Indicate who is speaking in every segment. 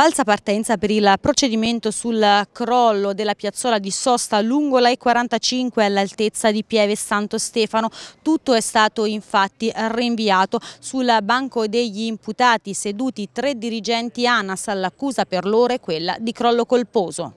Speaker 1: falsa partenza per il procedimento sul crollo della piazzola di sosta lungo la E45 all'altezza di Pieve Santo Stefano. Tutto è stato infatti rinviato. Sul banco degli imputati seduti tre dirigenti ANAS all'accusa per loro è quella di crollo colposo.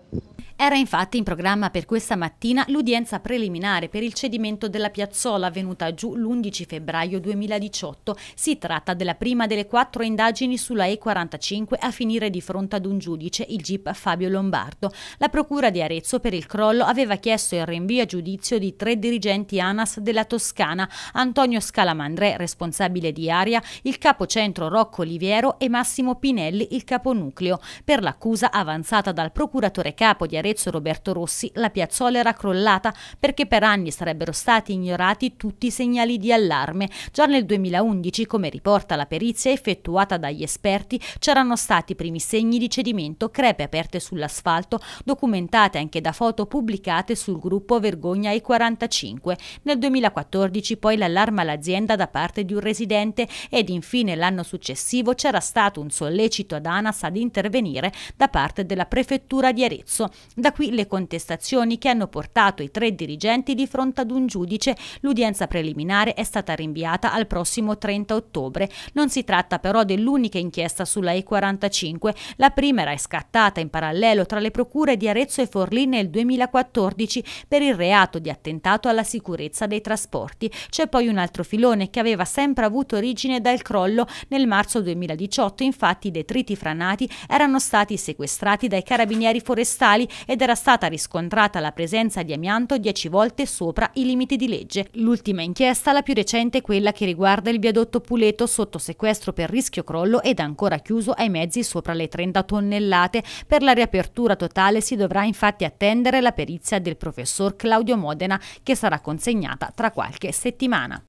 Speaker 1: Era infatti in programma per questa mattina l'udienza preliminare per il cedimento della piazzola avvenuta giù l'11 febbraio 2018. Si tratta della prima delle quattro indagini sulla E45 a finire di fronte ad un giudice, il GIP Fabio Lombardo. La Procura di Arezzo per il crollo aveva chiesto il rinvio a giudizio di tre dirigenti ANAS della Toscana, Antonio Scalamandré, responsabile di Aria, il capo centro Rocco Oliviero e Massimo Pinelli, il capo nucleo, per l'accusa avanzata dal procuratore capo di Arezzo Arezzo Roberto Rossi la piazzola era crollata perché per anni sarebbero stati ignorati tutti i segnali di allarme. Già nel 2011, come riporta la perizia effettuata dagli esperti, c'erano stati primi segni di cedimento, crepe aperte sull'asfalto, documentate anche da foto pubblicate sul gruppo Vergogna e 45. Nel 2014 poi l'allarme all'azienda da parte di un residente ed infine l'anno successivo c'era stato un sollecito ad ANAS ad intervenire da parte della prefettura di Arezzo. Da qui le contestazioni che hanno portato i tre dirigenti di fronte ad un giudice. L'udienza preliminare è stata rinviata al prossimo 30 ottobre. Non si tratta però dell'unica inchiesta sulla E45. La prima era scattata in parallelo tra le procure di Arezzo e Forlì nel 2014 per il reato di attentato alla sicurezza dei trasporti. C'è poi un altro filone che aveva sempre avuto origine dal crollo. Nel marzo 2018 infatti i detriti franati erano stati sequestrati dai carabinieri forestali ed era stata riscontrata la presenza di amianto 10 volte sopra i limiti di legge. L'ultima inchiesta, la più recente, è quella che riguarda il viadotto Puleto sotto sequestro per rischio crollo ed ancora chiuso ai mezzi sopra le 30 tonnellate. Per la riapertura totale si dovrà infatti attendere la perizia del professor Claudio Modena che sarà consegnata tra qualche settimana.